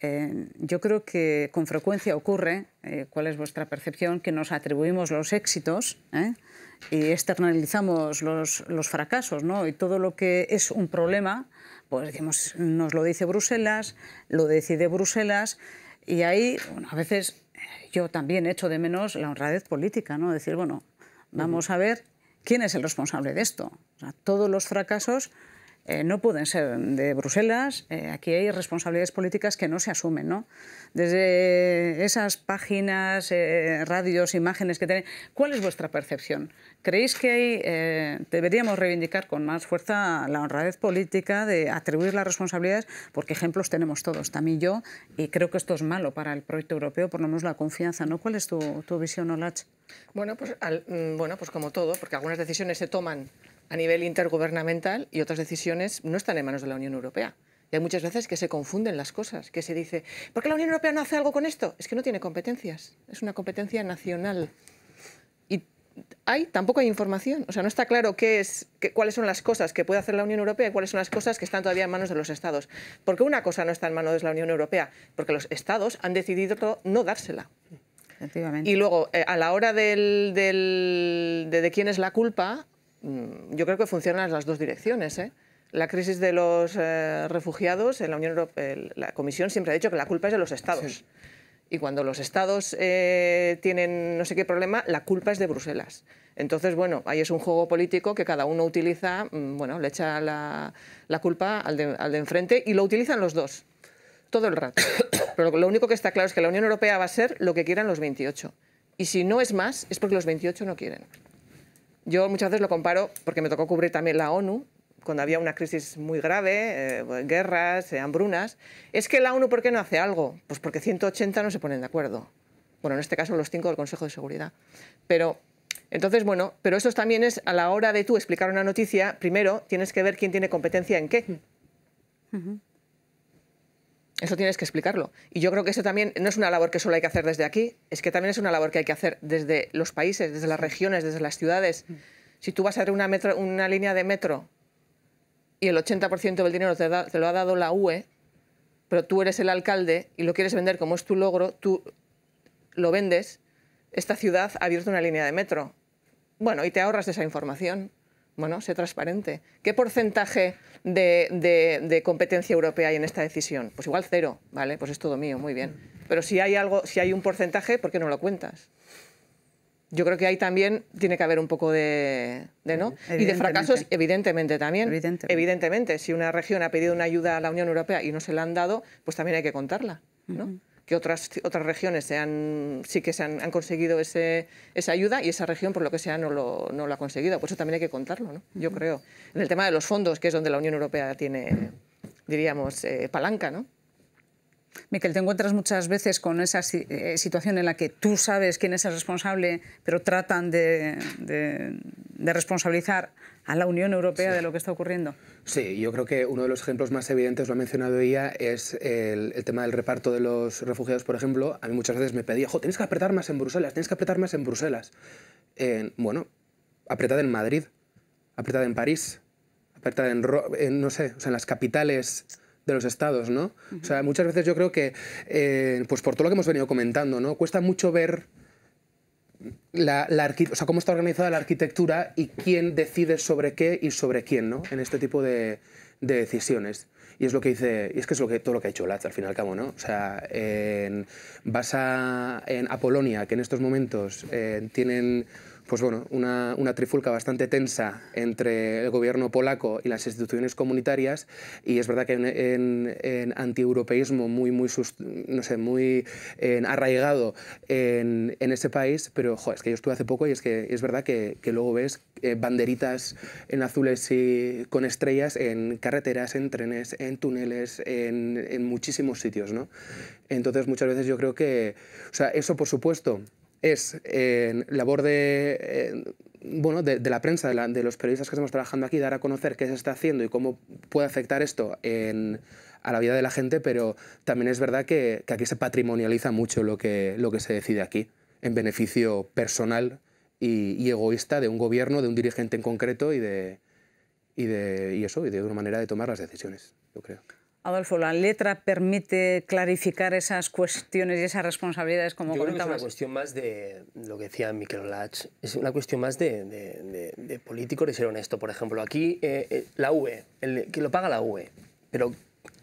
Eh, yo creo que con frecuencia ocurre, eh, ¿cuál es vuestra percepción?, que nos atribuimos los éxitos ¿eh? y externalizamos los, los fracasos, ¿no? Y todo lo que es un problema, pues nos lo dice Bruselas, lo decide Bruselas, y ahí, bueno, a veces yo también echo de menos la honradez política, ¿no? Decir, bueno, vamos a ver quién es el responsable de esto. todos los fracasos eh, no pueden ser de Bruselas. Eh, aquí hay responsabilidades políticas que no se asumen. ¿no? Desde esas páginas, eh, radios, imágenes que tienen, ¿cuál es vuestra percepción? ¿Creéis que hay, deberíamos reivindicar con más fuerza la honradez política de atribuir las responsabilidades? Porque ejemplos tenemos todos, también yo, y creo que esto es malo para el proyecto europeo, por lo menos la confianza. ¿no? ¿Cuál es tu, visión, Olach? Bueno pues, mm, bueno, pues como todo, porque algunas decisiones se toman a nivel intergubernamental y otras decisiones no están en manos de la Unión Europea. Y hay muchas veces que se confunden las cosas, que se dice, ¿por qué la Unión Europea no hace algo con esto? Es que no tiene competencias, es una competencia nacional. Y hay, tampoco hay información, o sea, no está claro qué es, qué, cuáles son las cosas que puede hacer la Unión Europea y cuáles son las cosas que están todavía en manos de los Estados. Porque una cosa no está en manos de la Unión Europea, porque los Estados han decidido no dársela. Y luego, eh, a la hora de quién es la culpa, Mm, yo creo que funcionan las dos direcciones. ¿eh? La crisis de los eh, refugiados, en la Unión Europea, la Comisión siempre ha dicho que la culpa es de los Estados. Y cuando los Estados eh, tienen no sé qué problema, la culpa es de Bruselas. Entonces, bueno, ahí es un juego político que cada uno utiliza, mm, bueno, le echa la, culpa al de, al de enfrente y lo utilizan los dos, todo el rato. Pero lo único que está claro es que la Unión Europea va a ser lo que quieran los 28. Y si no es más, es porque los 28 no quieren. Yo muchas veces lo comparo, porque me tocó cubrir también la ONU, cuando había una crisis muy grave, eh, guerras, eh, hambrunas. Es que la ONU, ¿por qué no hace algo? Pues porque 180 no se ponen de acuerdo. Bueno, en este caso los cinco del Consejo de Seguridad. Pero entonces, bueno, pero eso también es a la hora de tú explicar una noticia, primero tienes que ver quién tiene competencia en qué. Eso tienes que explicarlo. Y yo creo que eso también no es una labor que solo hay que hacer desde aquí, es que también es una labor que hay que hacer desde los países, desde las regiones, desde las ciudades. Mm. Si tú vas a hacer una, línea de metro y el 80% del dinero te, te, lo ha dado la UE, pero tú eres el alcalde y lo quieres vender como es tu logro, tú lo vendes, esta ciudad ha abierto una línea de metro. Bueno, y te ahorras esa información. Bueno, sé transparente. ¿Qué porcentaje de, competencia europea hay en esta decisión? Pues igual cero, ¿vale? Pues es todo mío, muy bien. Pero si hay algo, si hay un porcentaje, ¿por qué no lo cuentas? Yo creo que ahí también tiene que haber un poco de, no. Y de fracasos, evidentemente también. Evidentemente. si una región ha pedido una ayuda a la Unión Europea y no se la han dado, pues también hay que contarla, ¿no? que otras, otras regiones se sí que se han, conseguido ese, esa ayuda y esa región, por lo que sea, no lo, no lo ha conseguido. Por eso también hay que contarlo, ¿no? yo creo. En el tema de los fondos, que es donde la Unión Europea tiene, diríamos, eh, palanca, ¿no? Miquel, te encuentras muchas veces con esa eh, situación en la que tú sabes quién es el responsable, pero tratan de, de responsabilizar a la Unión Europea de lo que está ocurriendo? Sí, yo creo que uno de los ejemplos más evidentes, lo ha mencionado ella, es el, tema del reparto de los refugiados, por ejemplo. A mí muchas veces me pedía, jo, tienes que apretar más en Bruselas, tienes que apretar más en Bruselas. bueno, apretad en Madrid, apretad en París, apretad en, no sé, o sea, en las capitales de los estados, ¿no? O sea, muchas veces yo creo que, eh, pues por todo lo que hemos venido comentando, ¿no? Cuesta mucho ver la, o sea, cómo está organizada la arquitectura y quién decide sobre qué y sobre quién, ¿no? En este tipo de, decisiones. Y es lo que dice, y es que es lo que, todo lo que ha hecho Latz al final, y al cabo, ¿no? O sea, en, vas en, Polonia, que en estos momentos eh, tienen pues bueno, una, trifulca bastante tensa entre el gobierno polaco y las instituciones comunitarias y es verdad que en, en, en antieuropeísmo muy, muy, no sé, muy arraigado en, ese país, pero es que yo estuve hace poco y es que es verdad que, luego ves eh, banderitas en azules y con estrellas en carreteras, en trenes, en túneles, en, muchísimos sitios, ¿no? Entonces muchas veces yo creo que, o sea, eso por supuesto, es eh, labor de, eh, bueno, de, la prensa, de, los periodistas que estamos trabajando aquí, dar a conocer qué se está haciendo y cómo puede afectar esto a la vida de la gente, pero también es verdad que, aquí se patrimonializa mucho lo que, lo que se decide aquí, en beneficio personal y, egoísta de un gobierno, de un dirigente en concreto y de, y de eso, y de una manera de tomar las decisiones, yo creo. Adolfo, la letra permite clarificar esas cuestiones y esas responsabilidades como Yo es una cuestión más de lo que decía Miquel Lach, es una cuestión más de, de, político de ser honesto. Por ejemplo, aquí eh, eh, la UE, que lo paga la UE, pero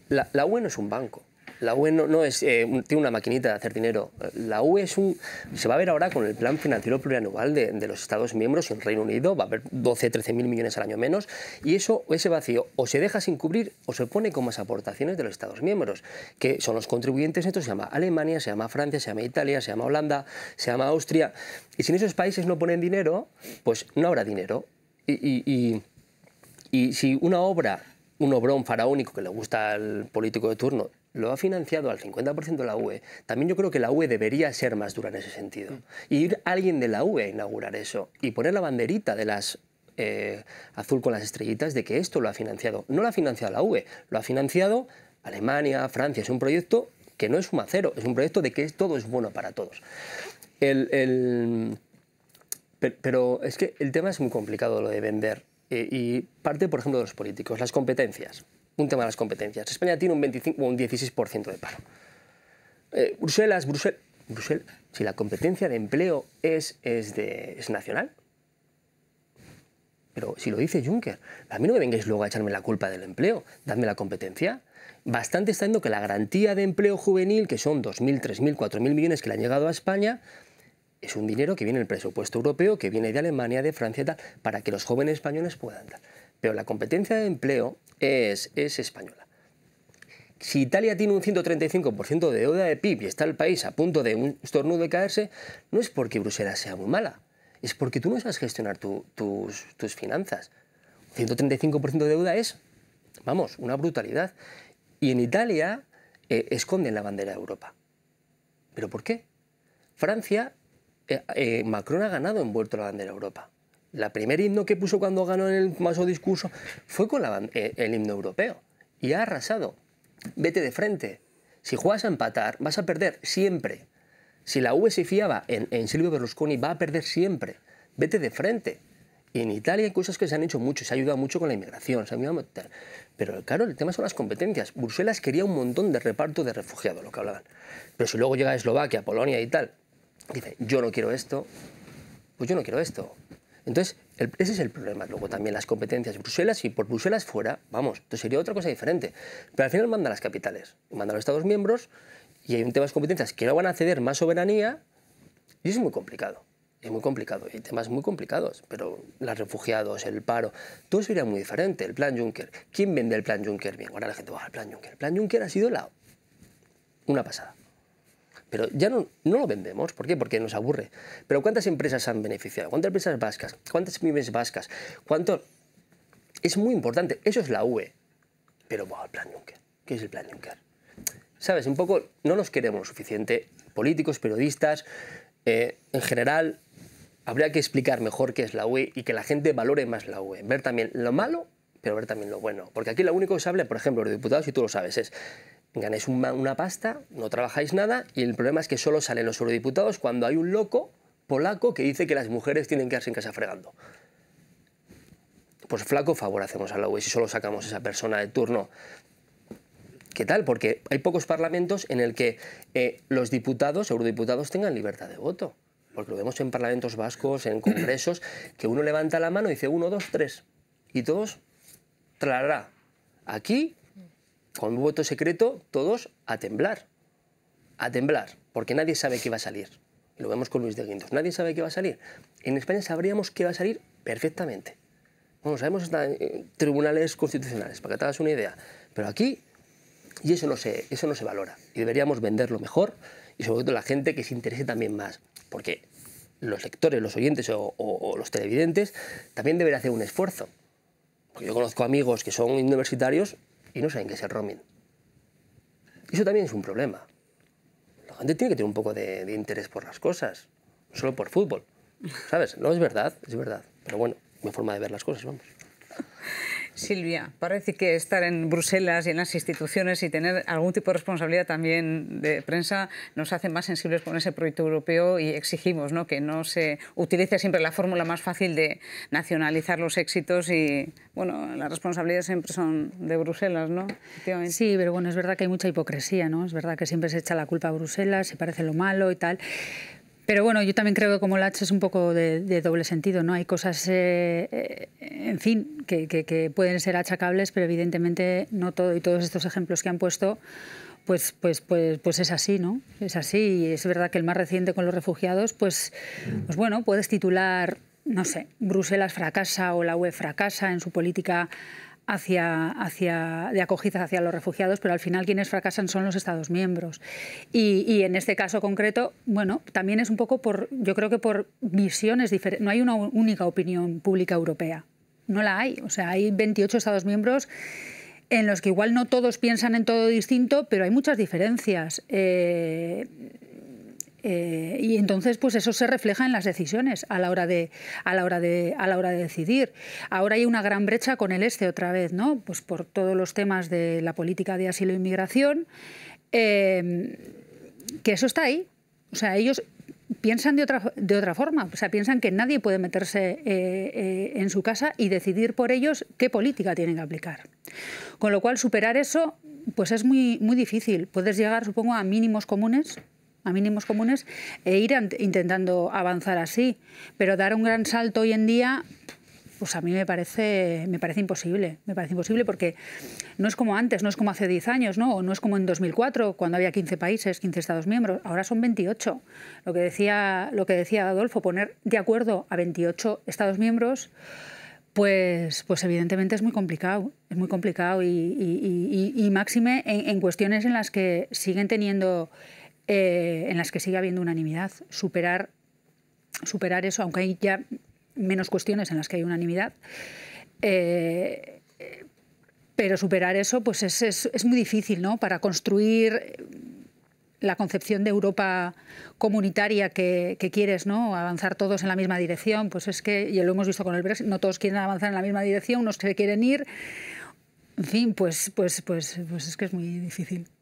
la UE no es un banco. La UE no, es, eh, tiene una maquinita de hacer dinero. La UE es un, se va a ver ahora con el plan financiero plurianual de, los Estados miembros y el Reino Unido, va a haber 12, 13 mil millones al año menos, y eso, ese vacío o se deja sin cubrir o se pone con más aportaciones de los Estados miembros, que son los contribuyentes, esto se llama Alemania, se llama Francia, se llama Italia, se llama Holanda, se llama Austria, y si en esos países no ponen dinero, pues no habrá dinero. y si una obra un obrón faraónico que le gusta al político de turno lo ha financiado al 50% la UE, también yo creo que la UE debería ser más dura en ese sentido. Mm. Y ir alguien de la UE a inaugurar eso y poner la banderita de las eh, azul con las estrellitas de que esto lo ha financiado. No lo ha financiado la UE, lo ha financiado Alemania, Francia. Es un proyecto que no es un cero, es un proyecto de que todo es bueno para todos. pero es que el tema es muy complicado lo de vender. Eh, y parte, por ejemplo, de los políticos, las competencias un tema de las competencias. España tiene un, 25, o un 16% de paro. Eh, Bruselas, Bruselas, si la competencia de empleo es, es, nacional, pero si lo dice Juncker, a mí no me vengáis luego a echarme la culpa del empleo, dadme la competencia. Bastante está viendo que la garantía de empleo juvenil, que son 2.000, 3.000, 4.000 millones que le han llegado a España, es un dinero que viene del presupuesto europeo, que viene de Alemania, de Francia tal, para que los jóvenes españoles puedan dar pero la competencia de empleo es, española. Si Italia tiene un 135% de deuda de PIB y está el país a punto de un estornudo de caerse, no es porque Bruselas sea muy mala, es porque tú no sabes gestionar tus, tus finanzas. 135% de deuda es, vamos, una brutalidad. Y en Italia eh, esconden la bandera de Europa. ¿Pero por qué? Francia, eh, eh, Macron ha ganado envuelto la bandera de Europa la primer himno que puso cuando ganó en el maso discurso fue con eh, el, himno europeo. Y ha arrasado. Vete de frente. Si juegas a empatar, vas a perder siempre. Si la UE se fiaba en, Silvio Berlusconi, va a perder siempre. Vete de frente. Y en Italia hay cosas que se han hecho mucho, se ha ayudado mucho con la inmigración, se ha Pero claro, el tema son las competencias. Bruselas quería un montón de reparto de refugiados, lo que hablaban. Pero si luego llega a Eslovaquia, Polonia y tal, dice, yo no quiero esto, pues yo no quiero esto. Entonces, ese es el problema. Luego también las competencias. Bruselas, y por Bruselas fuera, vamos, entonces sería otra cosa diferente. Pero al final manda las capitales, mandan los Estados miembros y hay un tema de competencias que no van a ceder más soberanía y es muy complicado. Es muy complicado, hay temas muy complicados, pero los refugiados, el paro, todo sería muy diferente. El plan Juncker, ¿quién vende el plan Juncker bien? Ahora la gente va al plan Juncker. El plan Juncker ha sido la, una pasada pero ya no, no lo vendemos. ¿Por qué? Porque nos aburre. Pero ¿cuántas empresas han beneficiado? ¿Cuántas empresas vascas? ¿Cuántas pymes vascas? ¿Cuánto? Es muy importante. Eso es la UE. Pero, wow, el plan Juncker. ¿Qué es el plan Juncker? Sabes, un poco no nos queremos lo suficiente. Políticos, periodistas, eh, en general, habría que explicar mejor qué es la UE y que la gente valore más la UE. Ver también lo malo, pero ver también lo bueno. Porque aquí lo único que se habla, por ejemplo, los diputados, y tú lo sabes, es ganáis una, pasta, no trabajáis nada y el problema es que solo salen los eurodiputados cuando hay un loco polaco que dice que las mujeres tienen que quedarse en casa fregando. Pues flaco favor hacemos a la UE si solo sacamos esa persona de turno. ¿Qué tal? Porque hay pocos parlamentos en el que eh, los diputados, eurodiputados, tengan libertad de voto. Porque lo vemos en parlamentos vascos, en congresos, que uno levanta la mano y dice uno, dos, tres. Y todos, trará. Aquí con un voto secreto, todos a temblar. A temblar, porque nadie sabe qué va a salir. Lo vemos con Luis de Guindos. Nadie sabe qué va a salir. En España sabríamos qué va a salir perfectamente. Bueno, sabemos hasta eh, tribunales constitucionales, para que te hagas una idea. Pero aquí, y eso no, se, eso no se valora. Y deberíamos venderlo mejor y sobre todo la gente que se interese también más. Porque los lectores, los oyentes o, los televidentes también deberían hacer un esfuerzo. Porque yo conozco amigos que son universitarios y no saben qué es el roaming. Eso también es un problema. La gente tiene que tener un poco de, interés por las cosas, solo por fútbol. ¿Sabes? No es verdad, es verdad. Pero bueno, mi forma de ver las cosas, vamos. Silvia, parece que estar en Bruselas y en las instituciones y tener algún tipo de responsabilidad también de prensa nos hace más sensibles con ese proyecto europeo y exigimos ¿no? que no se utilice siempre la fórmula más fácil de nacionalizar los éxitos y, bueno, las responsabilidades siempre son de Bruselas, ¿no? Sí, pero bueno, es verdad que hay mucha hipocresía, ¿no? Es verdad que siempre se echa la culpa a Bruselas y parece lo malo y tal. Pero bueno, yo también creo que como Latch es un poco de, doble sentido, ¿no? Hay cosas, eh, eh, en fin, que, que pueden ser achacables, pero evidentemente no todo. Y todos estos ejemplos que han puesto pues, pues, pues, pues, es así, ¿no? Es así. Y es verdad que el más reciente con los refugiados, pues, mm. pues bueno, puedes titular, no sé, Bruselas fracasa o la UE fracasa en su política hacia, hacia, de acogidas hacia los refugiados, pero al final quienes fracasan son los Estados miembros. Y, en este caso concreto, bueno, también es un poco por, yo creo que por visiones diferentes, no hay una única opinión pública europea, no la hay, o sea, hay 28 Estados miembros en los que igual no todos piensan en todo distinto, pero hay muchas diferencias. Eh, eh, y entonces, pues eso se refleja en las decisiones a la hora de, a la hora de, a la hora de decidir. Ahora hay una gran brecha con el este otra vez, ¿no? Pues por todos los temas de la política de asilo e inmigración, em, que eso está ahí. O sea, ellos piensan de otra, de otra forma, o sea, piensan que nadie puede meterse eh, eh, en su casa y decidir por ellos qué política tienen que aplicar. Con lo cual, superar eso pues es muy, muy difícil. Puedes llegar, supongo, a mínimos comunes a mínimos comunes, e ir intentando avanzar así. Pero dar un gran salto hoy en día, pues a mí me parece, me parece imposible. Me parece imposible porque no es como antes, no es como hace 10 años, ¿no? O no es como en 2004, cuando había 15 países, 15 Estados miembros. Ahora son 28. Lo que decía, lo que decía Adolfo, poner de acuerdo a 28 Estados miembros. Pues, pues evidentemente es muy complicado, es muy complicado y, máxime en cuestiones en las que siguen teniendo eh, en las que sigue habiendo unanimidad. Superar, superar eso, aunque hay ya menos cuestiones en las que hay unanimidad. Eh, pero superar eso pues es, muy difícil para construir la concepción de Europa comunitaria que, quieres, ¿no? Avanzar todos en la misma dirección, pues es que, y lo hemos visto con el Brexit, no todos quieren avanzar en la misma dirección, unos se quieren ir. En fin, pues, pues, pues, pues es que es muy difícil.